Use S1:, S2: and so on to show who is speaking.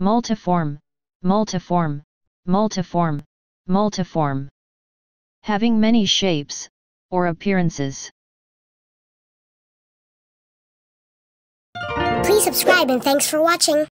S1: multiform, multiform, multiform, multiform. Having many shapes, or appearances.
S2: Please subscribe and thanks for watching.